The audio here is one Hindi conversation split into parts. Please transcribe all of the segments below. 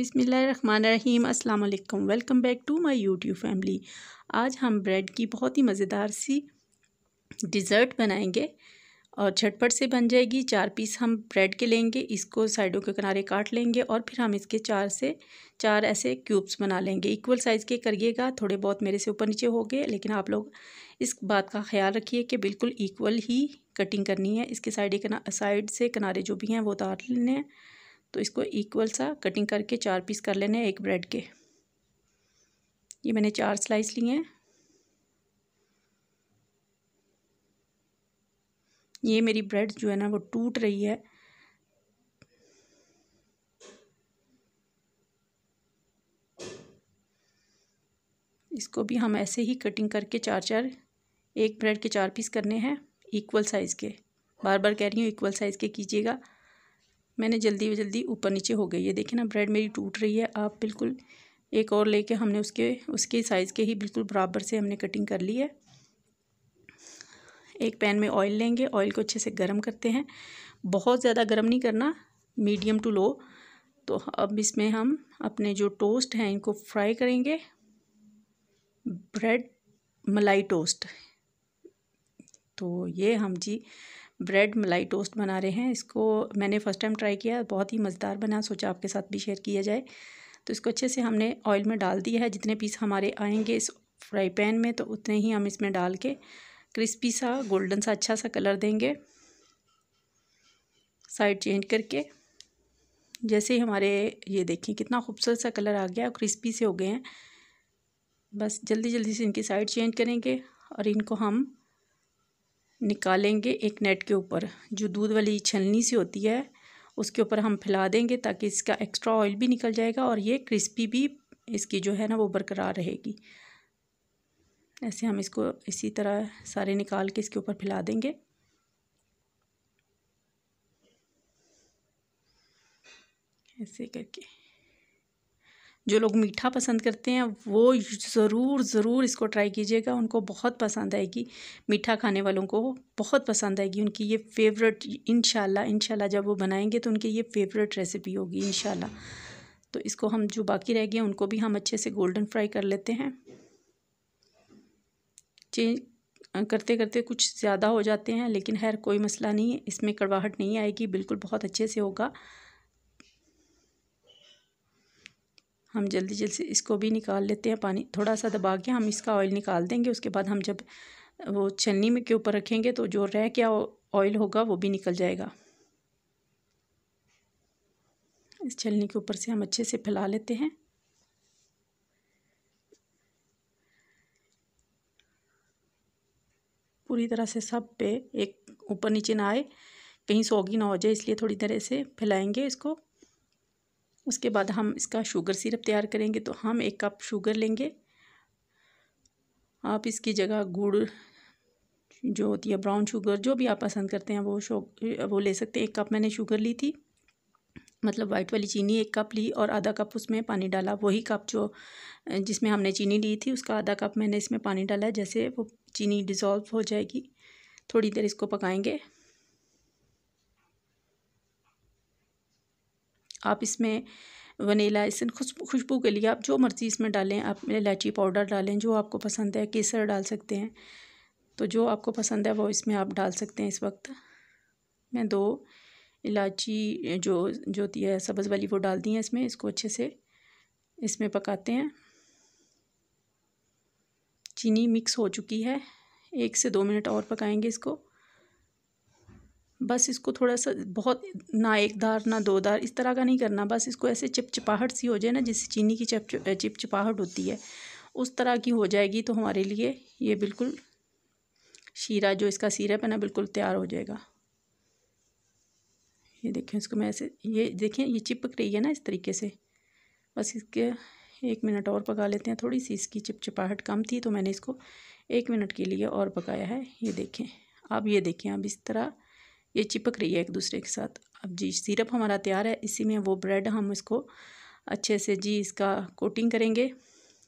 अस्सलाम अल्लाम welcome back to my YouTube family आज हम ब्रेड की बहुत ही मज़ेदार सी डिज़र्ट बनाएंगे और झटपट से बन जाएगी चार पीस हम ब्रेड के लेंगे इसको साइडों के किनारे काट लेंगे और फिर हम इसके चार से चार ऐसे क्यूब्स बना लेंगे इक्वल साइज़ के करिएगा थोड़े बहुत मेरे से ऊपर नीचे हो गए लेकिन आप लोग इस बात का ख्याल रखिए कि बिल्कुल इक्वल ही कटिंग करनी है इसके साइड साइड से किनारे जो भी हैं वो उतार लेने हैं तो इसको इक्वल सा कटिंग करके चार पीस कर लेने हैं एक ब्रेड के ये मैंने चार स्लाइस लिए हैं ये मेरी ब्रेड जो है ना वो टूट रही है इसको भी हम ऐसे ही कटिंग करके चार चार एक ब्रेड के चार पीस करने हैं इक्वल साइज़ के बार बार कह रही हूँ इक्वल साइज़ के कीजिएगा मैंने जल्दी जल्दी ऊपर नीचे हो गई है देखिए ना ब्रेड मेरी टूट रही है आप बिल्कुल एक और लेके हमने उसके उसके साइज़ के ही बिल्कुल बराबर से हमने कटिंग कर ली है एक पैन में ऑयल लेंगे ऑयल को अच्छे से गर्म करते हैं बहुत ज़्यादा गर्म नहीं करना मीडियम टू लो तो अब इसमें हम अपने जो टोस्ट हैं इनको फ्राई करेंगे ब्रेड मलाई टोस्ट तो ये हम जी ब्रेड मलाई टोस्ट बना रहे हैं इसको मैंने फ़र्स्ट टाइम ट्राई किया बहुत ही मज़ेदार बना सोचा आपके साथ भी शेयर किया जाए तो इसको अच्छे से हमने ऑयल में डाल दिया है जितने पीस हमारे आएंगे इस फ्राई पैन में तो उतने ही हम इसमें डाल के क्रिस्पी सा गोल्डन सा अच्छा सा कलर देंगे साइड चेंज करके जैसे ही हमारे ये देखें कितना खूबसूरत सा कलर आ गया और क्रिस्पी से हो गए हैं बस जल्दी जल्दी से इनकी साइड चेंज करेंगे और इनको हम निकालेंगे एक नेट के ऊपर जो दूध वाली छलनी सी होती है उसके ऊपर हम फैला देंगे ताकि इसका एक्स्ट्रा ऑयल भी निकल जाएगा और ये क्रिस्पी भी इसकी जो है ना वो बरकरार रहेगी ऐसे हम इसको इसी तरह सारे निकाल के इसके ऊपर फैला देंगे ऐसे करके जो लोग मीठा पसंद करते हैं वो ज़रूर ज़रूर इसको ट्राई कीजिएगा उनको बहुत पसंद आएगी मीठा खाने वालों को बहुत पसंद आएगी उनकी ये फेवरेट इन इनशाला जब वो बनाएंगे तो उनकी ये फेवरेट रेसिपी होगी इन तो इसको हम जो बाकी रह गए उनको भी हम अच्छे से गोल्डन फ्राई कर लेते हैं चेंज करते करते कुछ ज़्यादा हो जाते हैं लेकिन खैर कोई मसला नहीं है इसमें कड़वाहट नहीं आएगी बिल्कुल बहुत अच्छे से होगा हम जल्दी जल्दी से इसको भी निकाल लेते हैं पानी थोड़ा सा दबा के हम इसका ऑयल निकाल देंगे उसके बाद हम जब वो छलनी में के ऊपर रखेंगे तो जो रह गया ऑयल होगा वो भी निकल जाएगा इस छलनी के ऊपर से हम अच्छे से फैला लेते हैं पूरी तरह से सब पे एक ऊपर नीचे ना आए कहीं सोगी ना हो जाए इसलिए थोड़ी तरह से फैलाएंगे इसको उसके बाद हम इसका शुगर सिरप तैयार करेंगे तो हम एक कप शुगर लेंगे आप इसकी जगह गुड़ जो होती है ब्राउन शुगर जो भी आप पसंद करते हैं वो शो वो ले सकते हैं एक कप मैंने शुगर ली थी मतलब वाइट वाली चीनी एक कप ली और आधा कप उसमें पानी डाला वही कप जो जिसमें हमने चीनी ली थी उसका आधा कप मैंने इसमें पानी डाला जैसे वो चीनी डिज़ोल्व हो जाएगी थोड़ी देर इसको पकाएंगे आप इसमें वनीला एसेंस खुशबू खुशबू के लिए आप जो मर्ज़ी इसमें डालें आप इलायची पाउडर डालें जो आपको पसंद है केसर डाल सकते हैं तो जो आपको पसंद है वो इसमें आप डाल सकते हैं इस वक्त मैं दो इलायची जो जो होती है सब्ज़ वाली वो डाल दी है इसमें इसको अच्छे से इसमें पकाते हैं चीनी मिक्स हो चुकी है एक से दो मिनट और पकाएंगे इसको बस इसको थोड़ा सा बहुत ना एक दार ना दो दार इस तरह का नहीं करना बस इसको ऐसे चिपचिपाहट सी हो जाए ना जिससे चीनी की चिप चिपचिपाहट होती है उस तरह की हो जाएगी तो हमारे लिए ये बिल्कुल शीरा जो इसका सीरप है ना बिल्कुल तैयार हो जाएगा ये देखें इसको मैं ऐसे ये देखें ये चिपक रही है ना इस तरीके से बस इसके एक मिनट और पका लेते हैं थोड़ी सी इसकी चिपचिपाहट कम थी तो मैंने इसको एक मिनट के लिए और पकाया है ये देखें अब ये देखें अब इस तरह ये चिपक रही है एक दूसरे के साथ अब जी सिरप हमारा तैयार है इसी में वो ब्रेड हम इसको अच्छे से जी इसका कोटिंग करेंगे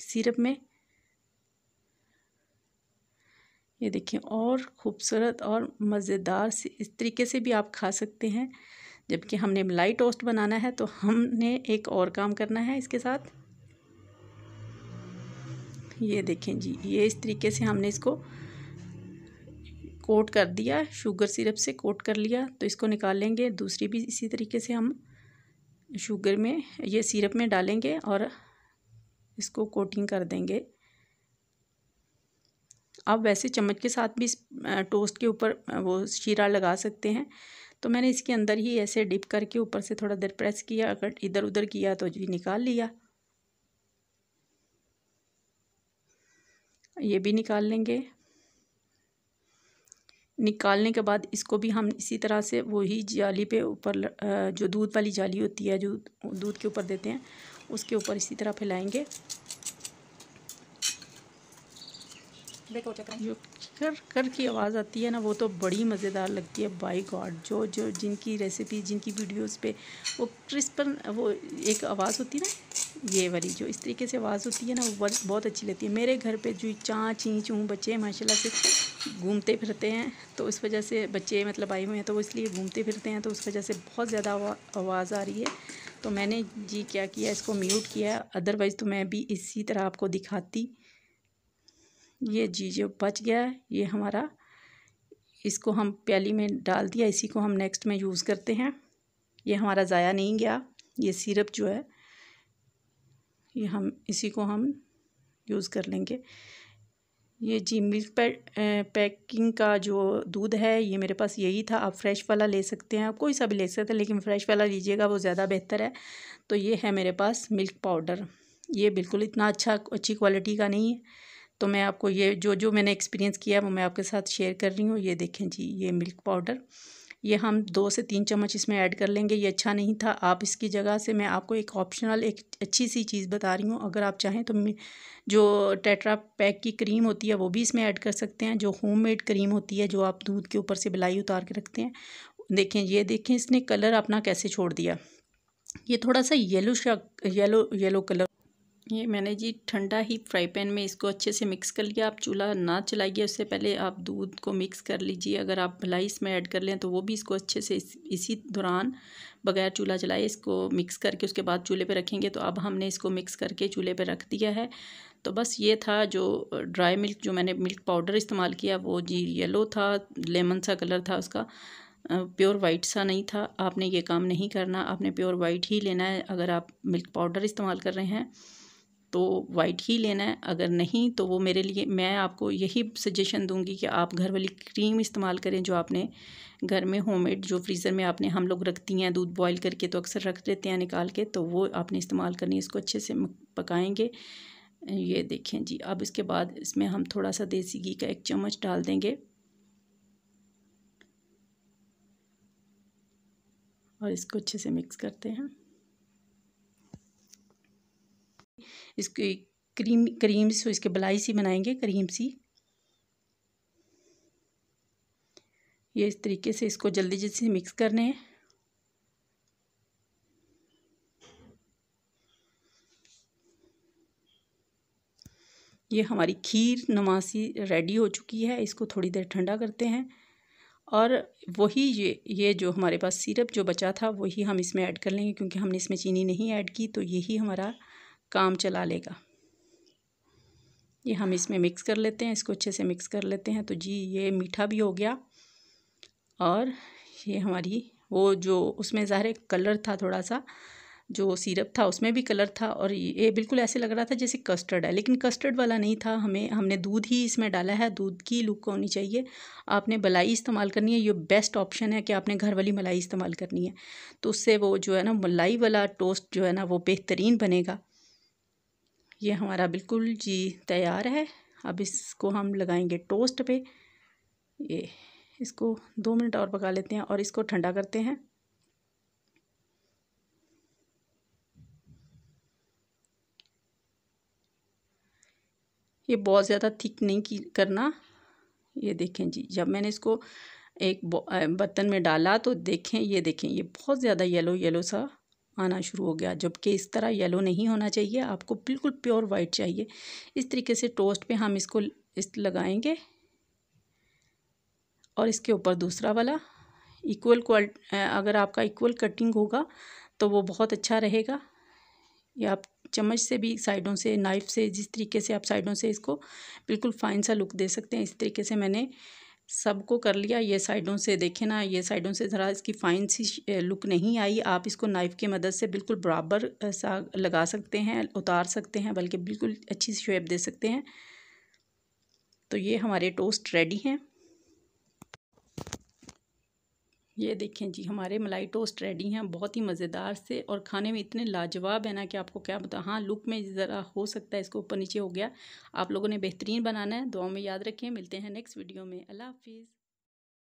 सिरप में ये देखिए और ख़ूबसूरत और मज़ेदार से इस तरीके से भी आप खा सकते हैं जबकि हमने मलाई टोस्ट बनाना है तो हमने एक और काम करना है इसके साथ ये देखें जी ये इस तरीके से हमने इसको कोट कर दिया शुगर सिरप से कोट कर लिया तो इसको निकालेंगे दूसरी भी इसी तरीके से हम शुगर में ये सिरप में डालेंगे और इसको कोटिंग कर देंगे आप वैसे चम्मच के साथ भी इस टोस्ट के ऊपर वो शीरा लगा सकते हैं तो मैंने इसके अंदर ही ऐसे डिप करके ऊपर से थोड़ा देर प्रेस किया अगर इधर उधर किया तो जी निकाल लिया ये भी निकाल लेंगे निकालने के बाद इसको भी हम इसी तरह से वही जाली पे ऊपर जो दूध वाली जाली होती है जो दूध के ऊपर देते हैं उसके ऊपर इसी तरह फैलाएंगे जो कर कर की आवाज़ आती है ना वो तो बड़ी मज़ेदार लगती है बाई गॉड जो जो जिनकी रेसिपी जिनकी वीडियोस पे वो क्रिस्पन वो एक आवाज़ होती है ना ये वाली जो इस तरीके से आवाज़ होती है ना वो बहुत अच्छी लगती है मेरे घर पे जो चाँ चीं चूँ बच्चे माशाल्लाह से घूमते फिरते हैं तो इस वजह से बच्चे मतलब आए हुए हैं तो वो इसलिए घूमते फिरते हैं तो उस वजह से बहुत ज़्यादा आवाज़ आ रही है तो मैंने जी क्या किया इसको म्यूट किया अदरवाइज़ तो मैं भी इसी तरह आपको दिखाती ये जी जो बच गया ये हमारा इसको हम प्याली में डाल दिया इसी को हम नेक्स्ट में यूज़ करते हैं ये हमारा ज़ाया नहीं गया ये सिरप जो है ये हम इसी को हम यूज़ कर लेंगे ये जी मिल्क पैकिंग का जो दूध है ये मेरे पास यही था आप फ्रेश वाला ले सकते हैं आप कोई सा भी ले सकते हैं लेकिन फ़्रेश वाला लीजिएगा वो ज़्यादा बेहतर है तो ये है मेरे पास मिल्क पाउडर ये बिल्कुल इतना अच्छा अच्छी क्वालिटी का नहीं है तो मैं आपको ये जो जो मैंने एक्सपीरियंस किया वो मैं आपके साथ शेयर कर रही हूँ ये देखें जी ये मिल्क पाउडर ये हम दो से तीन चम्मच इसमें ऐड कर लेंगे ये अच्छा नहीं था आप इसकी जगह से मैं आपको एक ऑप्शनल एक अच्छी सी चीज़ बता रही हूँ अगर आप चाहें तो जो टेट्रा पैक की क्रीम होती है वो भी इसमें ऐड कर सकते हैं जो मेड क्रीम होती है जो आप दूध के ऊपर से बिलाई उतार के रखते हैं देखें ये देखें इसने कलर अपना कैसे छोड़ दिया ये थोड़ा सा येलो शक येलो येलो कलर ये मैंने जी ठंडा ही फ्राई पैन में इसको अच्छे से मिक्स कर लिया आप चूल्हा ना चलाइए उससे पहले आप दूध को मिक्स कर लीजिए अगर आप भलाई इसमें ऐड कर लें तो वो भी इसको अच्छे से इस, इसी दौरान बगैर चूल्हा चलाए इसको मिक्स करके उसके बाद चूल्हे पे रखेंगे तो अब हमने इसको मिक्स करके चूल्हे पे रख दिया है तो बस ये था जो ड्राई मिल्क जो मैंने मिल्क पाउडर इस्तेमाल किया वो जी येलो था लेमन सा कलर था उसका प्योर वाइट सा नहीं था आपने ये काम नहीं करना आपने प्योर वाइट ही लेना है अगर आप मिल्क पाउडर इस्तेमाल कर रहे हैं तो वाइट ही लेना है अगर नहीं तो वो मेरे लिए मैं आपको यही सजेशन दूंगी कि आप घर वाली क्रीम इस्तेमाल करें जो आपने घर में होममेड जो फ्रीज़र में आपने हम लोग रखती हैं दूध बॉईल करके तो अक्सर रख देते हैं निकाल के तो वो आपने इस्तेमाल करनी है इसको अच्छे से पकाएँगे ये देखें जी अब इसके बाद इसमें हम थोड़ा सा देसी घी का एक चम्मच डाल देंगे और इसको अच्छे से मिक्स करते हैं इसकी क्रीम क्रीम सो इसके बलाई सी बनाएंगे क्रीम सी ये इस तरीके से इसको जल्दी जल्दी से मिक्स करने हैं ये हमारी खीर नमासी रेडी हो चुकी है इसको थोड़ी देर ठंडा करते हैं और वही ये ये जो हमारे पास सिरप जो बचा था वही हम इसमें ऐड कर लेंगे क्योंकि हमने इसमें चीनी नहीं ऐड की तो यही हमारा काम चला लेगा ये हम इसमें मिक्स कर लेते हैं इसको अच्छे से मिक्स कर लेते हैं तो जी ये मीठा भी हो गया और ये हमारी वो जो उसमें ज़ाहिर कलर था थोड़ा सा जो सिरप था उसमें भी कलर था और ये बिल्कुल ऐसे लग रहा था जैसे कस्टर्ड है लेकिन कस्टर्ड वाला नहीं था हमें हमने दूध ही इसमें डाला है दूध की लुक होनी चाहिए आपने मलाई इस्तेमाल करनी है ये बेस्ट ऑप्शन है कि आपने घर वाली मलाई इस्तेमाल करनी है तो उससे वो जो है ना मलाई वाला टोस्ट जो है ना वो बेहतरीन बनेगा ये हमारा बिल्कुल जी तैयार है अब इसको हम लगाएंगे टोस्ट पे ये इसको दो मिनट और पका लेते हैं और इसको ठंडा करते हैं ये बहुत ज़्यादा थिक नहीं की करना ये देखें जी जब मैंने इसको एक बर्तन में डाला तो देखें ये देखें ये बहुत ज़्यादा येलो येलो सा आना शुरू हो गया जबकि इस तरह येलो नहीं होना चाहिए आपको बिल्कुल प्योर वाइट चाहिए इस तरीके से टोस्ट पे हम इसको इस लगाएंगे और इसके ऊपर दूसरा वाला इक्वल अगर आपका इक्वल कटिंग होगा तो वो बहुत अच्छा रहेगा या आप चम्मच से भी साइडों से नाइफ़ से जिस तरीके से आप साइडों से इसको बिल्कुल फ़ाइन सा लुक दे सकते हैं इस तरीके से मैंने सबको कर लिया ये साइडों से देखे ना ये साइडों से ज़रा इसकी फ़ाइन सी लुक नहीं आई आप इसको नाइफ़ की मदद से बिल्कुल बराबर सा लगा सकते हैं उतार सकते हैं बल्कि बिल्कुल अच्छी शेप दे सकते हैं तो ये हमारे टोस्ट रेडी हैं ये देखें जी हमारे मलाई टोस्ट रेडी हैं बहुत ही मज़ेदार से और खाने में इतने लाजवाब है ना कि आपको क्या बता हाँ लुक में ज़रा हो सकता है इसको ऊपर नीचे हो गया आप लोगों ने बेहतरीन बनाना है दुआ में याद रखें मिलते हैं नेक्स्ट वीडियो में अल्लाह हाफिज़